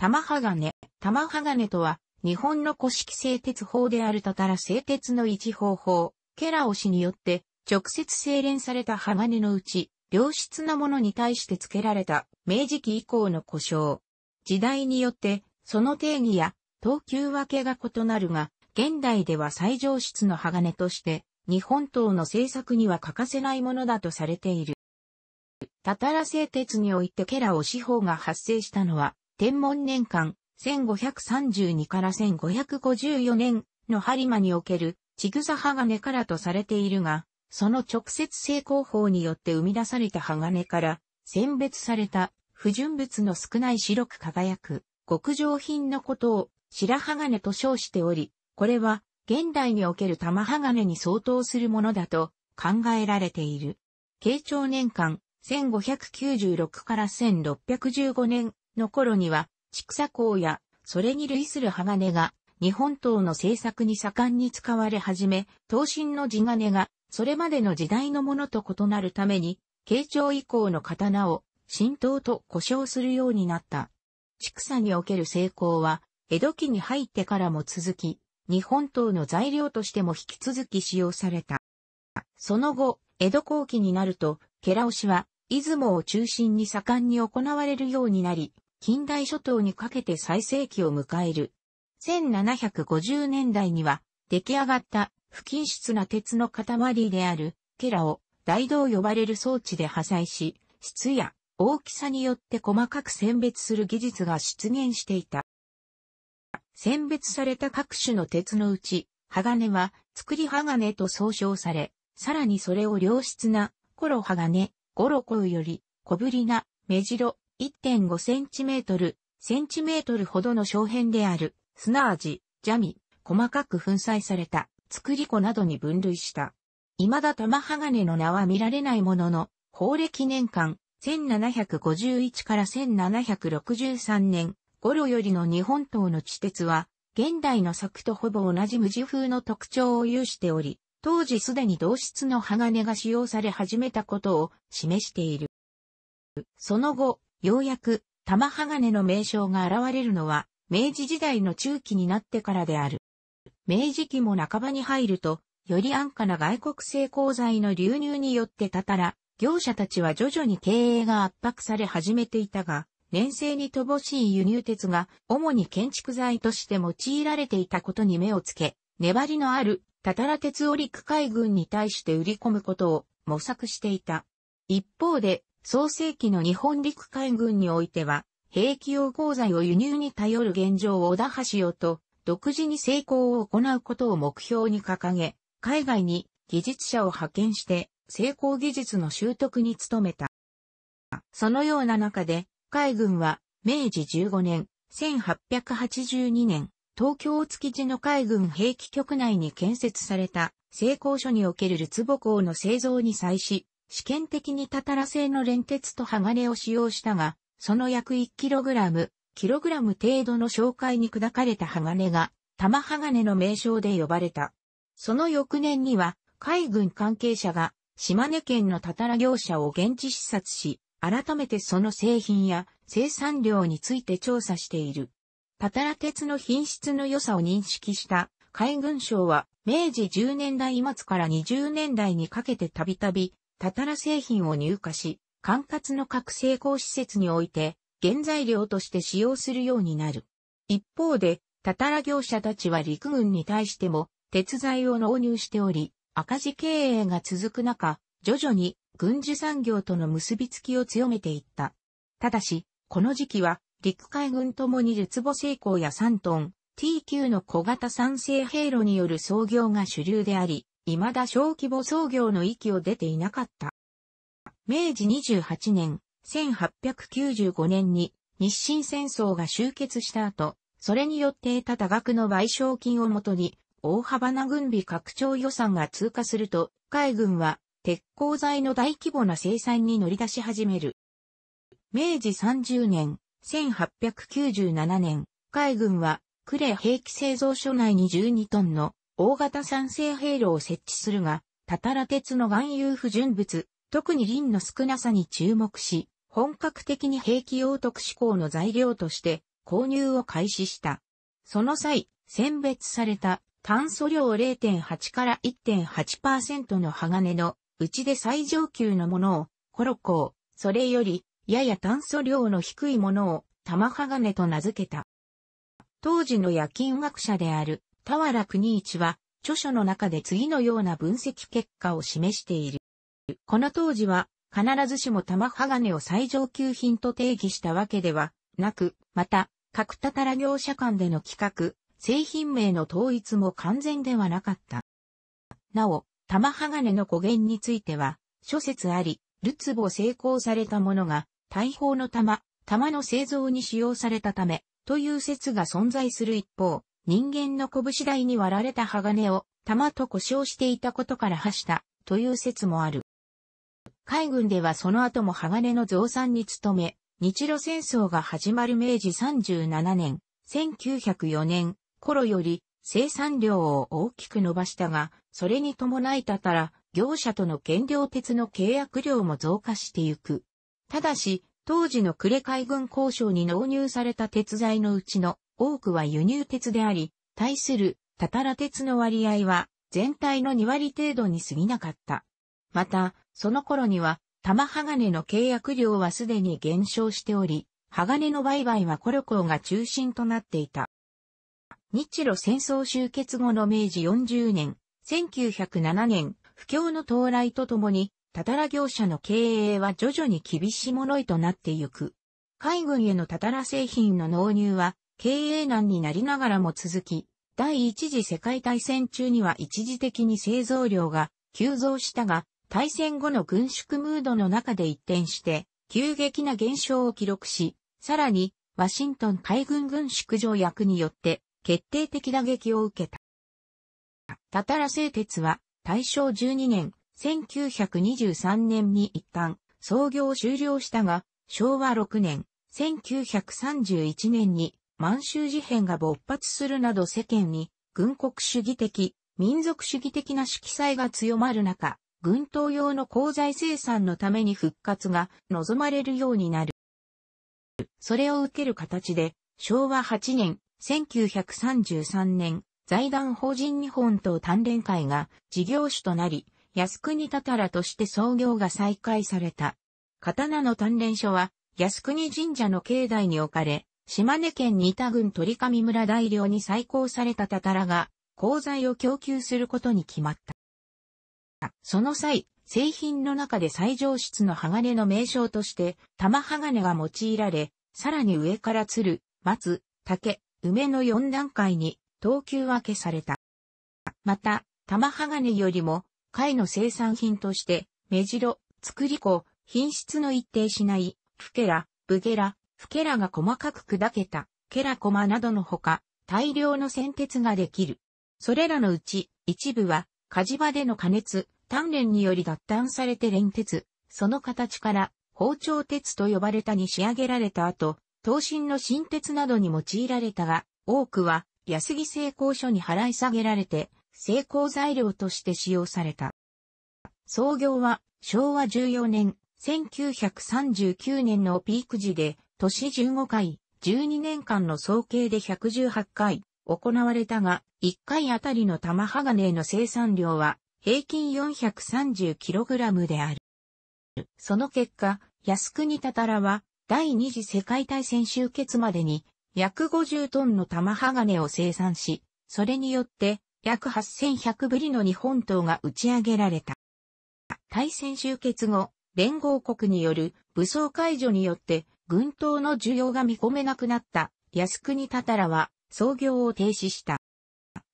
玉鋼。玉鋼とは、日本の古式製鉄法であるたたら製鉄の一方法、ケラオ氏によって、直接精錬された鋼のうち、良質なものに対して付けられた、明治期以降の故障。時代によって、その定義や、等級分けが異なるが、現代では最上質の鋼として、日本刀の製作には欠かせないものだとされている。たたら製鉄においてケラオ司法が発生したのは、天文年間、1532から1554年の播磨における、チグザ鋼からとされているが、その直接成功法によって生み出された鋼から、選別された不純物の少ない白く輝く、極上品のことを白鋼と称しており、これは現代における玉鋼に相当するものだと考えられている。慶長年間1596から1615年の頃には、畜砂工や、それに類する鋼が、日本刀の製作に盛んに使われ始め、刀身の地金が、それまでの時代のものと異なるために、慶長以降の刀を、浸刀と呼称するようになった。畜産における成功は、江戸期に入ってからも続き、日本刀の材料としても引き続き使用された。その後、江戸後期になると、ケラオしは、出雲を中心に盛んに行われるようになり、近代諸島にかけて最盛期を迎える。1750年代には出来上がった不均質な鉄の塊であるケラを大道呼ばれる装置で破砕し、質や大きさによって細かく選別する技術が出現していた。選別された各種の鉄のうち、鋼は作り鋼と総称され、さらにそれを良質な、コロ鋼、ゴロコウより、小ぶりな、目白、1.5センチメートル、センチメートルほどの小片である、すなわち、ジャミ、細かく粉砕された、作り粉などに分類した。未だ玉鋼の名は見られないものの、法暦年間、1751から1763年頃よりの日本刀の地鉄は、現代の作とほぼ同じ無地風の特徴を有しており、当時すでに同質の鋼が使用され始めたことを示している。その後、ようやく玉鋼の名称が現れるのは、明治時代の中期になってからである。明治期も半ばに入ると、より安価な外国製鋼材の流入によってたたら、業者たちは徐々に経営が圧迫され始めていたが、年生に乏しい輸入鉄が主に建築材として用いられていたことに目をつけ、粘りのあるたたら鉄を区。海軍に対して売り込むことを模索していた。一方で、創世紀の日本陸海軍においては、兵器用鋼材を輸入に頼る現状を打破しようと、独自に成功を行うことを目標に掲げ、海外に技術者を派遣して、成功技術の習得に努めた。そのような中で、海軍は、明治15年、1882年、東京築地の海軍兵器局内に建設された、成功所におけるルツボ港の製造に際し、試験的にタタラ製の連鉄と鋼を使用したが、その約 1kg、kg 程度の紹介に砕かれた鋼が、玉鋼の名称で呼ばれた。その翌年には、海軍関係者が、島根県のタタラ業者を現地視察し、改めてその製品や生産量について調査している。タタラ鉄の品質の良さを認識した海軍省は明治10年代末から20年代にかけてたびたびタタラ製品を入荷し、管轄の各製鋼施設において、原材料として使用するようになる。一方で、タタラ業者たちは陸軍に対しても、鉄材を納入しており、赤字経営が続く中、徐々に軍需産業との結びつきを強めていった。ただし、この時期は、陸海軍ともに列母成功や3トン、T 級の小型三性兵路による操業が主流であり、未だ小規模創業の域を出ていなかった。明治28年、1895年に日清戦争が終結した後、それによって得た多額の賠償金をもとに、大幅な軍備拡張予算が通過すると、海軍は鉄鋼材の大規模な生産に乗り出し始める。明治30年、1897年、海軍は、呉兵器製造所内に12トンの大型酸性兵炉を設置するが、たたら鉄の含有不純物、特にリンの少なさに注目し、本格的に兵器用特殊鋼の材料として購入を開始した。その際、選別された炭素量0.8から1.8%の鋼のうちで最上級のものをコロコー、それよりやや炭素量の低いものを玉鋼と名付けた。当時の夜勤学者である田原国一は、著書の中で次のような分析結果を示している。この当時は、必ずしも玉鋼を最上級品と定義したわけではなく、また、各たたら業者間での企画、製品名の統一も完全ではなかった。なお、玉鋼の語源については、諸説あり、ルツボ成功されたものが、大砲の玉、玉の製造に使用されたため、という説が存在する一方、人間の拳台に割られた鋼を玉と故障していたことから発したという説もある。海軍ではその後も鋼の増産に努め、日露戦争が始まる明治37年、1904年頃より生産量を大きく伸ばしたが、それに伴いたたら、業者との原料鉄の契約量も増加してゆく。ただし、当時の呉海軍交渉に納入された鉄材のうちの多くは輸入鉄であり、対するタタラ鉄の割合は全体の2割程度に過ぎなかった。また、その頃には玉鋼の契約量はすでに減少しており、鋼の売買はコロコーが中心となっていた。日露戦争終結後の明治40年、1907年、不況の到来とともに、たたら業者の経営は徐々に厳しいものへとなってゆく。海軍へのたたら製品の納入は経営難になりながらも続き、第一次世界大戦中には一時的に製造量が急増したが、大戦後の軍縮ムードの中で一転して、急激な減少を記録し、さらに、ワシントン海軍軍縮条約によって、決定的打撃を受けた。たたら製鉄は、大正12年、1923年に一旦、創業終了したが、昭和6年、1931年に満州事変が勃発するなど世間に軍国主義的、民族主義的な色彩が強まる中、軍刀用の鉱材生産のために復活が望まれるようになる。それを受ける形で、昭和8年、1933年、財団法人日本と鍛錬会が事業主となり、靖国たたらとして創業が再開された。刀の鍛錬所は、靖国神社の境内に置かれ、島根県仁田郡鳥上村大領に再興されたたたらが、鉱材を供給することに決まった。その際、製品の中で最上質の鋼の名称として、玉鋼が用いられ、さらに上から鶴、松、竹、梅の4段階に等級分けされた。また、玉鋼よりも、貝の生産品として、目白、作り子、品質の一定しない、ふけら、ブゲラ、フケラが細かく砕けた、ケラコマなどのほか、大量の銑鉄ができる。それらのうち、一部は、火事場での加熱、鍛錬により脱炭されて錬鉄、その形から、包丁鉄と呼ばれたに仕上げられた後、刀身の新鉄などに用いられたが、多くは、安木製鋼所に払い下げられて、成功材料として使用された。創業は、昭和14年、1939年のピーク時で、年15回、12年間の総計で118回、行われたが、1回あたりの玉鋼の生産量は、平均 430kg である。その結果、靖国たたらは、第二次世界大戦終結までに、約50トンの玉鋼を生産し、それによって、約8100ぶりの日本刀が打ち上げられた。大戦終結後、連合国による武装解除によって、軍刀の需要が見込めなくなった靖国たたらは操業を停止した。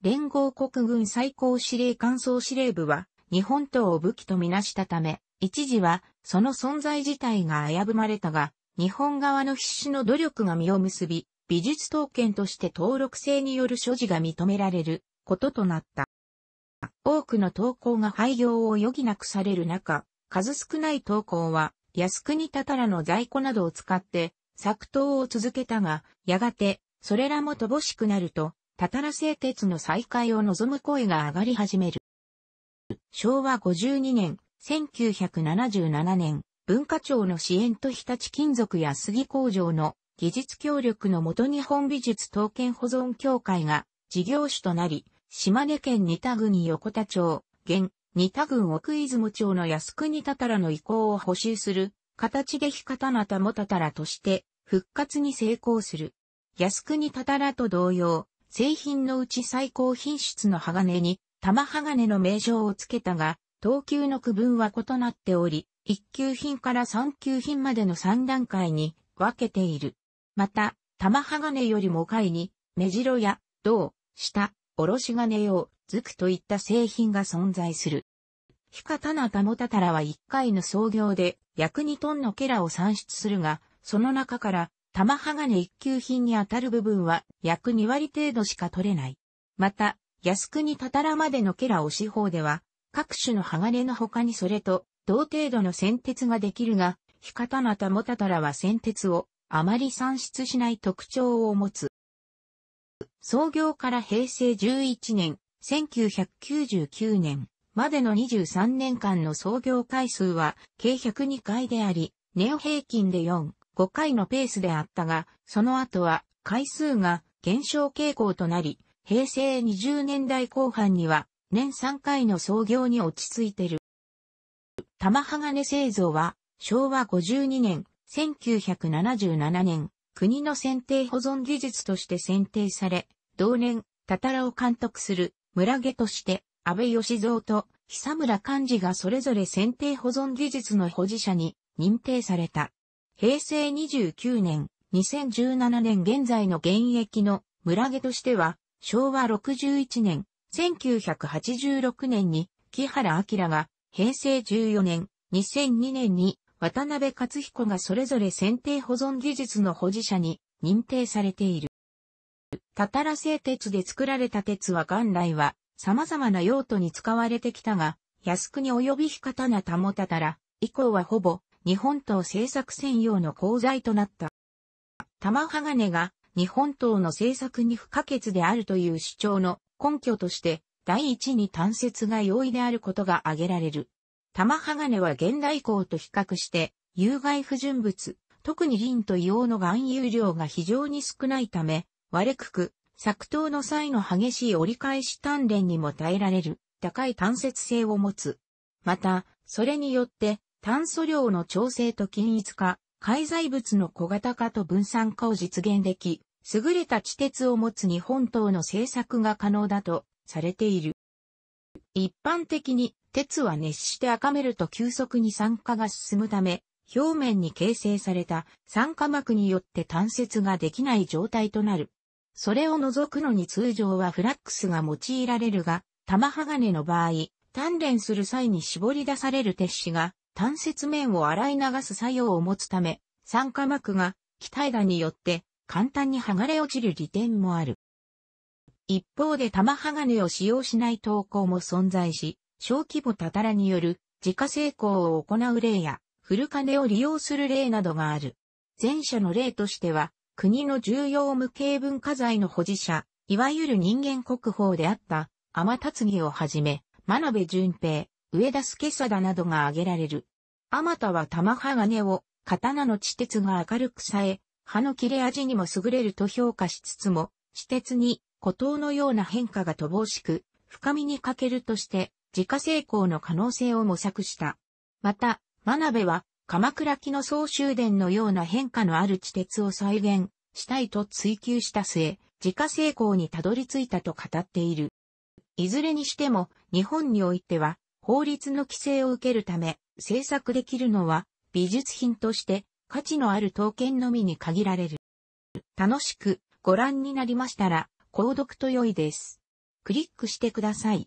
連合国軍最高司令官総司令部は日本刀を武器とみなしたため、一時はその存在自体が危ぶまれたが、日本側の必死の努力が実を結び、美術刀剣として登録制による所持が認められることとなった。多くの投稿が廃業を余儀なくされる中、数少ない投稿は靖国たたらの在庫などを使って作刀を続けたが、やがて、それらも乏しくなると、たたら製鉄の再開を望む声が上がり始める。昭和52年、1977年、文化庁の支援と日立金属や杉工場の技術協力のもと日本美術刀剣保存協会が事業主となり、島根県仁田郡横田町、現、仁田郡奥出雲町の靖国たたらの意向を補修する、形で火刀なたもたたらとして、復活に成功する。靖国たたらと同様、製品のうち最高品質の鋼に、玉鋼の名称を付けたが、等級の区分は異なっており、1級品から3級品までの3段階に分けている。また、玉鋼よりも下位に、目白や銅、下、おろし金用、ズクといった製品が存在する。ヒカタナタモタタラは一回の創業で約2トンのケラを産出するが、その中から玉鋼一級品に当たる部分は約2割程度しか取れない。また、安国タタラまでのケラを四方では、各種の鋼の他にそれと同程度の先鉄ができるが、ヒカタナタモタタラは先鉄をあまり産出しない特徴を持つ。創業から平成11年、1999年までの23年間の創業回数は計102回であり、ネオ平均で4、5回のペースであったが、その後は回数が減少傾向となり、平成20年代後半には年3回の創業に落ち着いてる。玉鋼製造は昭和52年、1977年、国の選定保存技術として選定され、同年、たたらを監督する村下として、安倍義蔵と久村幹事がそれぞれ選定保存技術の保持者に認定された。平成29年、2017年現在の現役の村下としては、昭和61年、1986年に木原明が、平成14年、2002年に渡辺勝彦がそれぞれ選定保存技術の保持者に認定されている。たたら製鉄で作られた鉄は元来は様々な用途に使われてきたが、靖国及び日刀田もたたら、以降はほぼ日本刀製作専用の鋼材となった。玉鋼が日本刀の製作に不可欠であるという主張の根拠として、第一に単節が容易であることが挙げられる。玉鋼は現代鋼と比較して、有害不純物、特にリンと硫黄の含有量が非常に少ないため、割れくく、作刀の際の激しい折り返し鍛錬にも耐えられる、高い単節性を持つ。また、それによって、炭素量の調整と均一化、介在物の小型化と分散化を実現でき、優れた地鉄を持つ日本刀の製作が可能だとされている。一般的に鉄は熱して赤めると急速に酸化が進むため、表面に形成された酸化膜によって単節ができない状態となる。それを除くのに通常はフラックスが用いられるが、玉鋼の場合、鍛錬する際に絞り出される鉄子が、単接面を洗い流す作用を持つため、酸化膜が、気体だによって、簡単に剥がれ落ちる利点もある。一方で玉鋼を使用しない投稿も存在し、小規模たたらによる自家成功を行う例や、古金を利用する例などがある。前者の例としては、国の重要無形文化財の保持者、いわゆる人間国宝であった、天達義をはじめ、真鍋淳平、上田助貞などが挙げられる。あまたは玉鋼を、刀の地鉄が明るくさえ、刃の切れ味にも優れると評価しつつも、地鉄に孤島のような変化が乏しく、深みに欠けるとして、自家成功の可能性を模索した。また、真鍋は、鎌倉木の総集伝のような変化のある地鉄を再現したいと追求した末、自家成功にたどり着いたと語っている。いずれにしても、日本においては、法律の規制を受けるため、制作できるのは、美術品として、価値のある刀剣のみに限られる。楽しくご覧になりましたら、購読と良いです。クリックしてください。